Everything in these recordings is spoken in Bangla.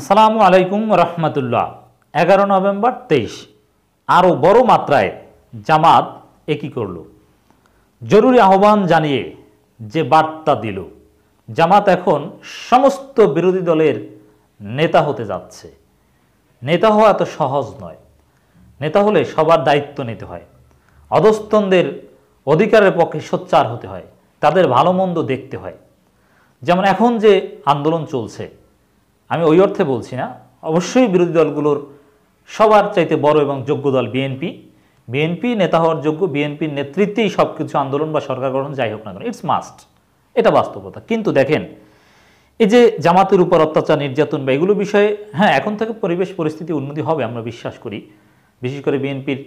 আসসালামু আলাইকুম রহমতুল্লাহ এগারো নভেম্বর তেইশ আরও বড় মাত্রায় জামাত একই করল জরুরি আহ্বান জানিয়ে যে বার্তা দিল জামাত এখন সমস্ত বিরোধী দলের নেতা হতে যাচ্ছে নেতা হওয়া এত সহজ নয় নেতা হলে সবার দায়িত্ব নিতে হয় অধস্তনদের অধিকারের পক্ষে সোচ্চার হতে হয় তাদের ভালো মন্দ দেখতে হয় যেমন এখন যে আন্দোলন চলছে আমি ওই অর্থে বলছি না অবশ্যই বিরোধী দলগুলোর সবার চাইতে বড় এবং যোগ্য দল বিএনপি বিএনপি নেতা হওয়ার যোগ্য বিএনপির নেতৃত্বেই সব কিছু আন্দোলন বা সরকার গঠন যাই হোক না কেন ইটস মাস্ট এটা বাস্তবতা কিন্তু দেখেন এই যে জামাতের উপর অত্যাচার নির্যাতন বা এগুলো বিষয়ে হ্যাঁ এখন থেকে পরিবেশ পরিস্থিতি উন্নতি হবে আমরা বিশ্বাস করি বিশেষ করে বিএনপির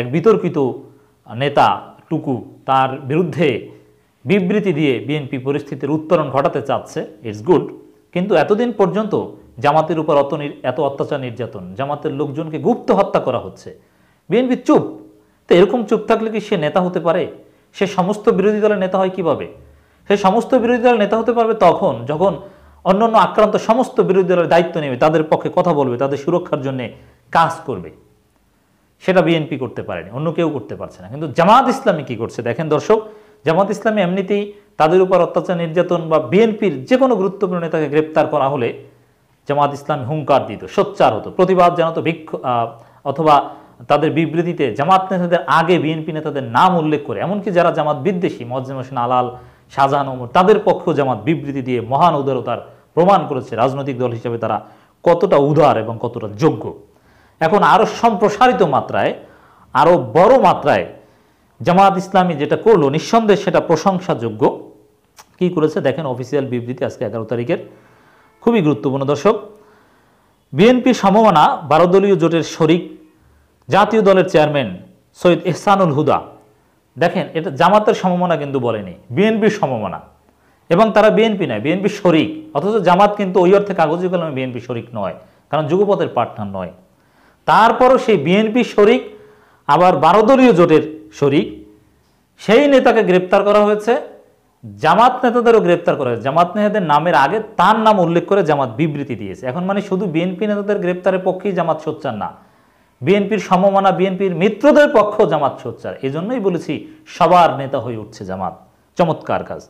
এক বিতর্কিত নেতা টুকু তার বিরুদ্ধে বিবৃতি দিয়ে বিএনপি পরিস্থিতির উত্তরণ ঘটাতে চাচ্ছে ইটস গুড কিন্তু এতদিন পর্যন্ত জামাতের উপর অত এত অত্যাচার নির্যাতন জামাতের লোকজনকে গুপ্ত হত্যা করা হচ্ছে বিএনপি চুপ তো এরকম চুপ থাকলে কি সে নেতা হতে পারে সে সমস্ত বিরোধী দলের নেতা হয় কিভাবে সে সমস্ত বিরোধী দলের নেতা হতে পারবে তখন যখন অন্যান্য আক্রান্ত সমস্ত বিরোধী দলের দায়িত্ব নেবে তাদের পক্ষে কথা বলবে তাদের সুরক্ষার জন্য কাজ করবে সেটা বিএনপি করতে পারেনি অন্য কেউ করতে পারছে না কিন্তু জামাত ইসলামী কি করছে দেখেন দর্শক জামাত ইসলামী এমনিতেই তাদের উপর অত্যাচার নির্যাতন বা বিএনপির যে কোনো গুরুত্বপূর্ণ নেতাকে গ্রেপ্তার করা হলে জামাত ইসলাম হুঙ্কার দিত সোচ্চার হতো প্রতিবাদ জানাত বিক্ষ অথবা তাদের বিবৃতিতে জামাত নেতাদের আগে বিএনপি নেতাদের নাম উল্লেখ করে এমনকি যারা জামাত বিদ্বেষী মজ্জাম হোসেন আলাল শাহজাহান ওমর তাদের পক্ষ জামাত বিবৃতি দিয়ে মহান উদারতার প্রমাণ করেছে রাজনৈতিক দল হিসেবে তারা কতটা উদার এবং কতটা যোগ্য এখন আরও সম্প্রসারিত মাত্রায় আরও বড় মাত্রায় জামাত ইসলামী যেটা করলো নিঃসন্দেহে সেটা প্রশংসাযোগ্য কি করেছে দেখেন অফিসিয়াল বিবৃতি আজকে এগারো তারিখের খুবই গুরুত্বপূর্ণ দর্শক বিএনপি সমমানা বারো দলীয় জোটের শরিক জাতীয় দলের চেয়ারম্যান সৈয়দ এহসানুল হুদা দেখেন এটা জামাতের সমমানা কিন্তু বলেনি বিএনপির সমমানা এবং তারা বিএনপি নয় বিএনপি শরিক অথচ জামাত কিন্তু ওই অর্থে কাগজে কলমে বিএনপি শরিক নয় কারণ যুগপথের পার্টনার নয় তারপরও সেই বিএনপি শরিক আবার বারো দলীয় জোটের শরিক সেই নেতাকে গ্রেপ্তার করা হয়েছে জামাত নেতাদেরও গ্রেপ্তার করা হয়েছে জামাত নেতাদের নামের আগে তার নাম উল্লেখ করে জামাত বিবৃতি দিয়েছে এখন মানে শুধু বিএনপি নেতাদের গ্রেপ্তারের পক্ষেই জামাত সোচ্চার না বিএনপির সমমানা বিএনপির মিত্রদের পক্ষ জামাত সোচ্চার এই জন্যই বলেছি সবার নেতা হয়ে উঠছে জামাত চমৎকার কাজ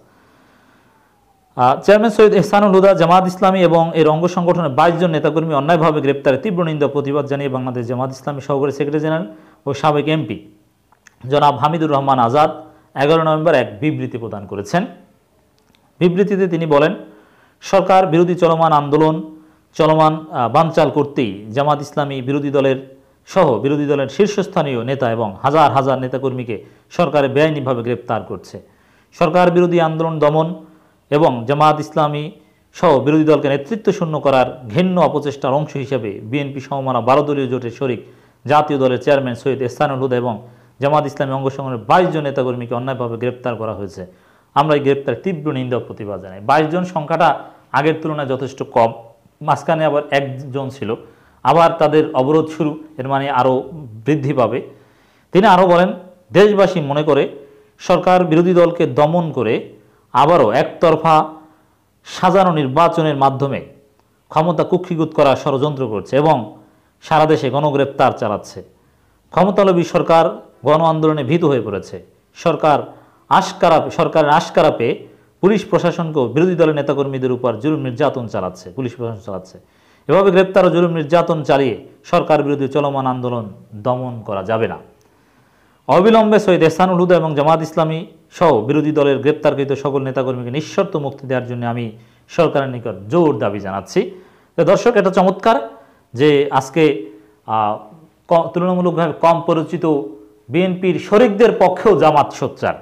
চেয়ারম্যান সৈয়দ এহসানুল হুদা জামাত ইসলামী এবং এর অঙ্গ সংগঠনের বাইশ জন নেতাকর্মী অন্যায়ভাবে গ্রেপ্তারের তীব্র নিন্দা প্রতিবাদ জানিয়ে বাংলাদেশ জামাত ইসলামী সহকারী সেক্রেটারি জেনারেল ও সাবেক এমপি জনাব হামিদুর রহমান আজাদ এগারো নভেম্বর এক বিবৃতি প্রদান করেছেন বিবৃতিতে তিনি বলেন সরকার বিরোধী চলমান আন্দোলন চলমান বানচাল করতেই জামাত ইসলামী বিরোধী দলের সহ বিরোধী দলের শীর্ষস্থানীয় নেতা এবং হাজার হাজার নেতাকর্মীকে সরকার বেআইনিভাবে গ্রেপ্তার করছে সরকার বিরোধী আন্দোলন দমন এবং জামাত ইসলামী সহ বিরোধী দলকে নেতৃত্ব শূন্য করার ঘেন্ন অপচেষ্টার অংশ হিসেবে বিএনপি সমমানা বারো দলীয় জোটের শরিক জাতীয় দলের চেয়ারম্যান সৈয়দ এহসানুল হুদা এবং জামাত ইসলামী অঙ্গ সংগঠনের বাইশ জন নেতাকর্মীকে অন্যায়ভাবে গ্রেপ্তার করা হয়েছে আমরা এই গ্রেপ্তার তীব্র নিন্দা প্রতিবাদ জানাই বাইশ জন সংখ্যাটা আগের তুলনায় যথেষ্ট কম মাঝখানে আবার একজন ছিল আবার তাদের অবরোধ শুরু এর মানে আরও বৃদ্ধি পাবে তিনি আরও বলেন দেশবাসী মনে করে সরকার বিরোধী দলকে দমন করে আবারও একতরফা সাজানো নির্বাচনের মাধ্যমে ক্ষমতা কুক্ষিগুত করা ষড়যন্ত্র করছে এবং সারা দেশে গণগ্রেপ্তার চালাচ্ছে ক্ষমতালবী সরকার গণ আন্দোলনে ভীত হয়ে পড়েছে সরকার আশকারা সরকারের আশকারা পেয়ে পুলিশ প্রশাসনকেও বিরোধী দলের নেতাকর্মীদের উপর জুলুম নির্যাতন চালাচ্ছে পুলিশ প্রশাসন চালাচ্ছে এভাবে গ্রেপ্তার ও জুলুম নির্যাতন চালিয়ে সরকার বিরোধী চলমান আন্দোলন দমন করা যাবে না অবিলম্বে সৈয়দ এহসানুল হুদা এবং জামাত ইসলামী সহ বিরোধী দলের গ্রেপ্তারকৃত সকল নেতাকর্মীকে নিঃশর্ত মুক্তি দেওয়ার জন্য আমি সরকারের নিকট জোর দাবি জানাচ্ছি তো দর্শক এটা চমৎকার যে আজকে তুলনামূলকভাবে কম পরিচিত বিএনপির শরিকদের পক্ষেও জামাত সোচ্চার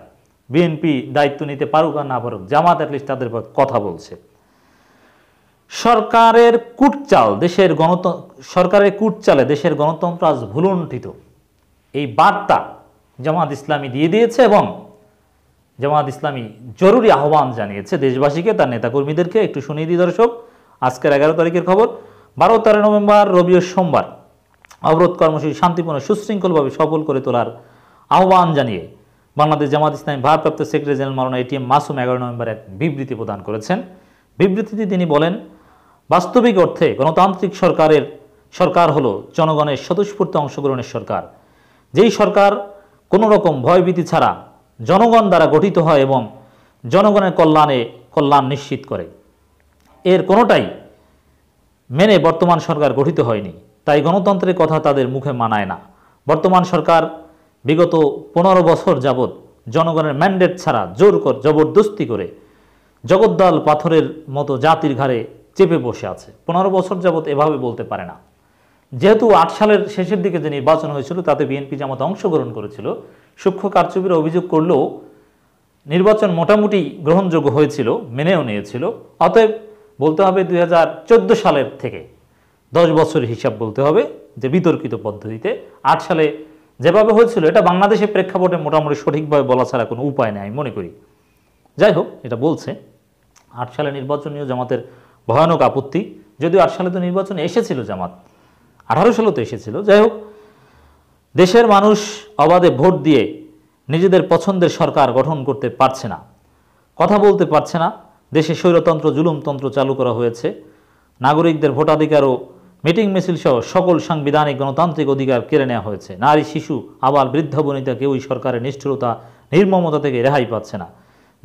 বিএনপি দায়িত্ব নিতে পারুক আর না পারুক জামাত অ্যাটলিস্ট তাদের কথা বলছে সরকারের কুটচাল দেশের গণতন্ত্র সরকারের কুটচালে দেশের গণতন্ত্র আজ ভুলুণ্ঠিত এই বার্তা জামাত ইসলামী দিয়ে দিয়েছে এবং জামাত ইসলামী জরুরি আহ্বান জানিয়েছে দেশবাসীকে তার নেতাকর্মীদেরকে একটু শুনিয়ে দিই দর্শক আজকের এগারো তারিখের খবর বারো তেরো নভেম্বর রবিও সোমবার অবরোধ কর্মসূচি শান্তিপূর্ণ সুশৃঙ্খলভাবে সফল করে তোলার আহ্বান জানিয়ে বাংলাদেশ জামাত ইসলামী ভারপ্রাপ্ত সেক্রেটারি জেনারেল মারোনা এটিএম মাসুম এগারো নভেম্বর এক বিবৃতি প্রদান করেছেন বিবৃতিতে তিনি বলেন বাস্তবিক অর্থে গণতান্ত্রিক সরকারের সরকার হলো জনগণের স্বতঃস্ফূর্ত অংশগ্রহণের সরকার যেই সরকার কোনো রকম ভয়ভীতি ছাড়া জনগণ দ্বারা গঠিত হয় এবং জনগণের কল্যাণে কল্যাণ নিশ্চিত করে এর কোনোটাই মেনে বর্তমান সরকার গঠিত হয়নি তাই গণতন্ত্রের কথা তাদের মুখে মানায় না বর্তমান সরকার বিগত পনেরো বছর যাবৎ জনগণের ম্যান্ডেট ছাড়া জোর কর জবরদস্তি করে জগদ্দল পাথরের মতো জাতির ঘাড়ে চেপে বসে আছে পনেরো বছর যাবৎ এভাবে বলতে পারে না যেহেতু আট সালের শেষের দিকে যে নির্বাচন হয়েছিল তাতে বিএনপি জামাত অংশগ্রহণ করেছিল সূক্ষ্ম কারচুপির অভিযোগ করলেও নির্বাচন মোটামুটি গ্রহণযোগ্য হয়েছিল মেনেও নিয়েছিল অতএব বলতে হবে দুই সালের থেকে দশ বছর হিসাব বলতে হবে যে বিতর্কিত পদ্ধতিতে আট সালে যেভাবে হয়েছিল এটা বাংলাদেশের প্রেক্ষাপটে মোটামুটি সঠিকভাবে বলা ছাড়া কোনো উপায় নেই আমি মনে করি যাই হোক এটা বলছে আট সালে নির্বাচনীয় জামাতের ভয়ানক আপত্তি যদিও আট সালে তো নির্বাচনে এসেছিল জামাত আঠারো সালে তো এসেছিল যাই হোক দেশের মানুষ অবাধে ভোট দিয়ে নিজেদের পছন্দের সরকার গঠন করতে পারছে না কথা বলতে পারছে না দেশে স্বৈরতন্ত্র জুলুমতন্ত্র চালু করা হয়েছে নাগরিকদের ভোটাধিকারও মিটিং মিছিল সহ সকল সাংবিধানিক গণতান্ত্রিক অধিকার কেড়ে নেওয়া হয়েছে নারী শিশু আবার বৃদ্ধ বনিতা কেউই সরকারের নিষ্ঠুরতা নির্মমতা থেকে রেহাই পাচ্ছে না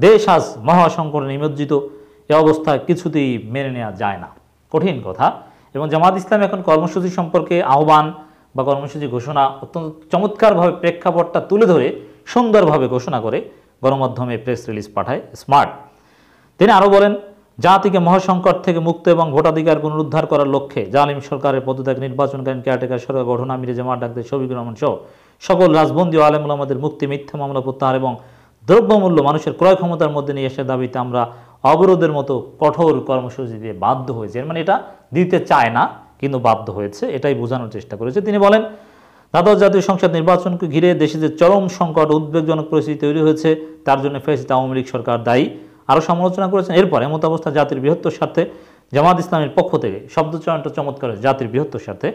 দেশ আজ মহাসংকটে নিমজ্জিত এ অবস্থা কিছুতেই মেনে নেওয়া যায় না কঠিন কথা এবং জামাত ইসলাম এখন কর্মসূচি সম্পর্কে আহ্বান বা কর্মসূচি ঘোষণা অত্যন্ত চমৎকারভাবে প্রেক্ষাপটটা তুলে ধরে সুন্দরভাবে ঘোষণা করে গণমাধ্যমে প্রেস রিলিজ পাঠায় স্মার্ট তিনি আরও বলেন জাতিকে মহাসংকট থেকে মুক্ত এবং ভোটাধিকার পুনরুদ্ধার করার লক্ষ্যে জালিম সরকারের পদত্যাগ নির্বাচনকালীন কেয়ারটেকার সরকার গঠন আমিরে জামাত ডাক্তার শবিক রহমান সহ সকল রাজবন্দী ও আলেমুল আমাদের মুক্তি মিথ্যা মামলা প্রত্যাহার এবং দ্রব্যমূল্য মানুষের ক্রয় ক্ষমতার মধ্যে নিয়ে এসে দাবিতে আমরা অবরোধের মতো কঠোর কর্মসূচি দিয়ে বাধ্য হয়েছে মানে এটা দিতে চায় না কিন্তু বাধ্য হয়েছে এটাই বোঝানোর চেষ্টা করেছে তিনি বলেন দ্বাদশ জাতীয় সংসদ নির্বাচনকে ঘিরে দেশে যে চরম সংকট উদ্বেগজনক পরিস্থিতি তৈরি হয়েছে তার জন্য ফেসিতে আওয়ামী লীগ সরকার দায়ী আরও সমালোচনা করেছেন এরপরে এমত অবস্থা জাতির বৃহত্তর স্বার্থে জামাত ইসলামের পক্ষ থেকে শব্দচয়নটা চমৎকার জাতির বৃহত্তর স্বার্থে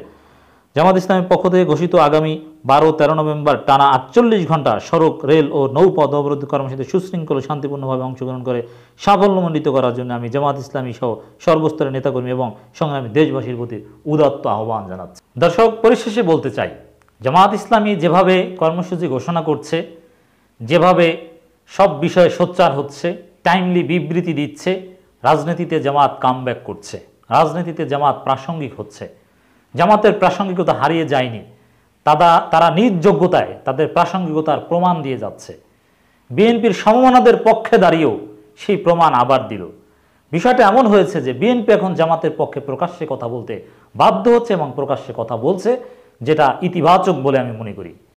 জামাত ইসলামের পক্ষ থেকে ঘোষিত আগামী বারো তেরো নভেম্বর টানা আটচল্লিশ ঘন্টা সড়ক রেল ও নৌপথ অবরোধ কর্মসূচিতে সুশৃঙ্খল শান্তিপূর্ণভাবে অংশগ্রহণ করে সাফল্যমণ্ডিত করার জন্য আমি জামাত ইসলামী সহ সর্বস্তরের নেতাকর্মী এবং সংগ্রামী দেশবাসীর প্রতি উদাত্ত আহ্বান জানাচ্ছি দর্শক পরিশেষে বলতে চাই জামাত ইসলামী যেভাবে কর্মসূচি ঘোষণা করছে যেভাবে সব বিষয়ে সোচ্চার হচ্ছে টাইমলি বিবৃতি দিচ্ছে রাজনীতিতে জামাত কামব্যাক করছে রাজনীতিতে জামাত প্রাসঙ্গিক হচ্ছে জামাতের প্রাসঙ্গিকতা হারিয়ে যায়নি তারা তারা নিজ যোগ্যতায় তাদের প্রাসঙ্গিকতার প্রমাণ দিয়ে যাচ্ছে বিএনপির সমমানাদের পক্ষে দাঁড়িয়েও সেই প্রমাণ আবার দিল বিষয়টা এমন হয়েছে যে বিএনপি এখন জামাতের পক্ষে প্রকাশ্যে কথা বলতে বাধ্য হচ্ছে এবং প্রকাশ্যে কথা বলছে যেটা ইতিবাচক বলে আমি মনে করি